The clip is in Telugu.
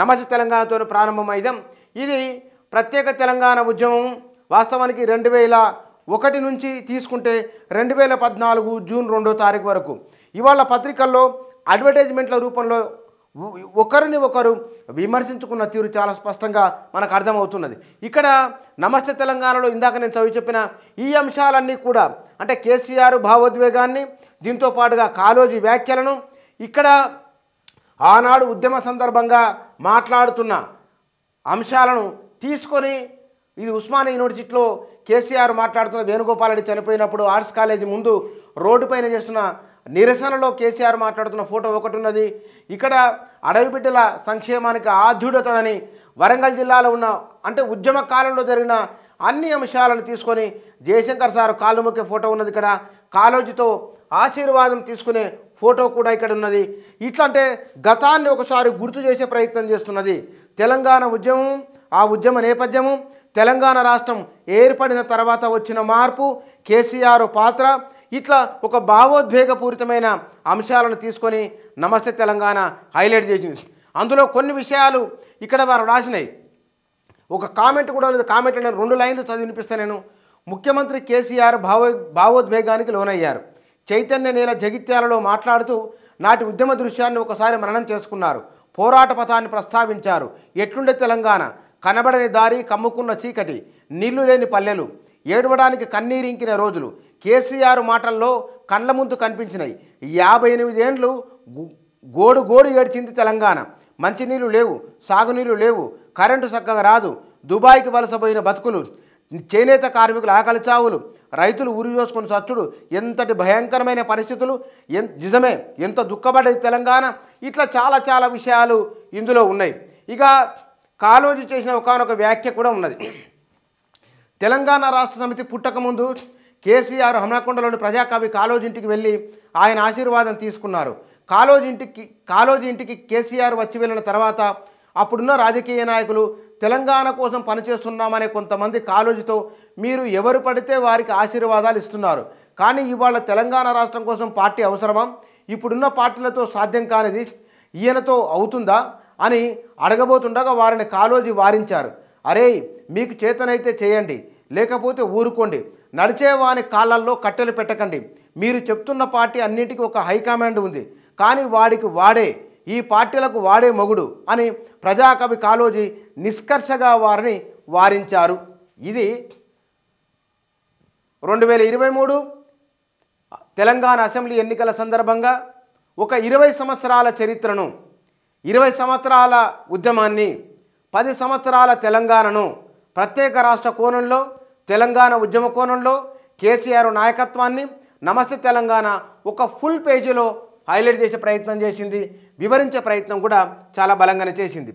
నమజ తెలంగాణతో ప్రారంభమైదాం ఇది ప్రత్యేక తెలంగాణ ఉద్యమం వాస్తవానికి రెండు వేల ఒకటి నుంచి తీసుకుంటే రెండు వేల పద్నాలుగు జూన్ రెండో తారీఖు వరకు ఇవాళ పత్రికల్లో అడ్వర్టైజ్మెంట్ల రూపంలో ఒకరిని ఒకరు విమర్శించుకున్న తీరు చాలా స్పష్టంగా మనకు అర్థమవుతున్నది ఇక్కడ నమస్తే తెలంగాణలో ఇందాక నేను చదివి చెప్పిన ఈ అంశాలన్నీ కూడా అంటే కేసీఆర్ భావోద్వేగాన్ని దీంతో పాటుగా కాలోజీ వ్యాఖ్యలను ఇక్కడ ఆనాడు ఉద్యమ సందర్భంగా మాట్లాడుతున్న అంశాలను తీసుకొని ఇది ఉస్మానియా యూనివర్సిటీలో కేసీఆర్ మాట్లాడుతున్న వేణుగోపాల్ రెడ్డి చనిపోయినప్పుడు ఆర్ట్స్ కాలేజీ ముందు రోడ్డుపైన చేస్తున్న నిరసనలో కేసీఆర్ మాట్లాడుతున్న ఫోటో ఒకటి ఉన్నది ఇక్కడ అడవి బిడ్డల సంక్షేమానికి ఆధ్యుడతనని వరంగల్ జిల్లాలో ఉన్న అంటే ఉద్యమ కాలంలో జరిగిన అన్ని అంశాలను తీసుకొని జయశంకర్ సార్ కాలుముఖ్య ఫోటో ఉన్నది ఇక్కడ కాలోజీతో ఆశీర్వాదం తీసుకునే ఫోటో కూడా ఇక్కడ ఉన్నది ఇట్లా అంటే గతాన్ని ఒకసారి గుర్తు చేసే ప్రయత్నం చేస్తున్నది తెలంగాణ ఉద్యమం ఆ ఉద్యమ నేపథ్యము తెలంగాణ రాష్ట్రం ఏర్పడిన తర్వాత వచ్చిన మార్పు కేసీఆర్ పాత్ర ఇట్లా ఒక భావోద్వేగపూరితమైన అంశాలను తీసుకొని నమస్తే తెలంగాణ హైలైట్ చేసింది అందులో కొన్ని విషయాలు ఇక్కడ వారు రాసినాయి ఒక కామెంట్ కూడా లేదు కామెంట్ నేను రెండు లైన్లు చదివినిపిస్తాను నేను ముఖ్యమంత్రి కేసీఆర్ భావో భావోద్వేగానికి లోనయ్యారు చైతన్య నేల జగిత్యాలలో మాట్లాడుతూ నాటి ఉద్యమ దృశ్యాన్ని ఒకసారి మననం చేసుకున్నారు పోరాట పథాన్ని ప్రస్తావించారు ఎట్లుండే తెలంగాణ కనబడని దారి కమ్ముకున్న చీకటి నీళ్లు లేని పల్లెలు ఏడవడానికి కన్నీరింకిన రోజులు కేసీఆర్ మాటల్లో కళ్ళ ముందు కనిపించినాయి యాభై ఎనిమిదేండ్లు గోడు గోడు ఏడ్చింది తెలంగాణ మంచినీళ్ళు లేవు సాగునీళ్ళు లేవు కరెంటు చక్కగా రాదు దుబాయ్కి వలసపోయిన బతుకులు చేనేత కార్మికులు ఆకలి చావులు రైతులు ఊరి చూసుకుని చచ్చుడు ఎంతటి భయంకరమైన పరిస్థితులు ఎంత నిజమే ఎంత దుఃఖపడేది తెలంగాణ ఇట్లా చాలా చాలా విషయాలు ఇందులో ఉన్నాయి ఇక కాలోజీ చేసిన ఒకనొక వ్యాఖ్య కూడా ఉన్నది తెలంగాణ రాష్ట్ర సమితి పుట్టకముందు కేసీఆర్ హమనకొండలోని ప్రజాకవి కాలోజీ ఇంటికి వెళ్ళి ఆయన ఆశీర్వాదం తీసుకున్నారు కాలోజీ ఇంటికి కాలోజీ ఇంటికి కేసీఆర్ వచ్చి వెళ్ళిన తర్వాత అప్పుడున్న రాజకీయ నాయకులు తెలంగాణ కోసం పనిచేస్తున్నామనే కొంతమంది కాలోజీతో మీరు ఎవరు పడితే వారికి ఆశీర్వాదాలు ఇస్తున్నారు కానీ ఇవాళ తెలంగాణ రాష్ట్రం కోసం పార్టీ అవసరమా ఇప్పుడున్న పార్టీలతో సాధ్యం కానిది ఈయనతో అవుతుందా అని అడగబోతుండగా వారిని కాలోజీ వారించారు అరే మీకు చేతనైతే చేయండి లేకపోతే ఊరుకోండి నడిచే వాని కాళ్ళల్లో కట్టెలు పెట్టకండి మీరు చెప్తున్న పార్టీ అన్నింటికి ఒక హైకమాండ్ ఉంది కానీ వాడికి వాడే ఈ పార్టీలకు వాడే మొగుడు అని ప్రజాకవి కాలోజీ నిష్కర్షగా వారిని వారించారు ఇది రెండు వేల ఇరవై మూడు తెలంగాణ అసెంబ్లీ ఎన్నికల సందర్భంగా ఒక ఇరవై సంవత్సరాల చరిత్రను ఇరవై సంవత్సరాల ఉద్యమాన్ని పది సంవత్సరాల తెలంగాణను ప్రత్యేక రాష్ట్ర కోణంలో తెలంగాణ ఉద్యమ కోణంలో కేసీఆర్ నాయకత్వాన్ని నమస్తే తెలంగాణ ఒక ఫుల్ పేజీలో హైలైట్ చేసే ప్రయత్నం చేసింది వివరించే ప్రయత్నం కూడా చాలా బలంగానే చేసింది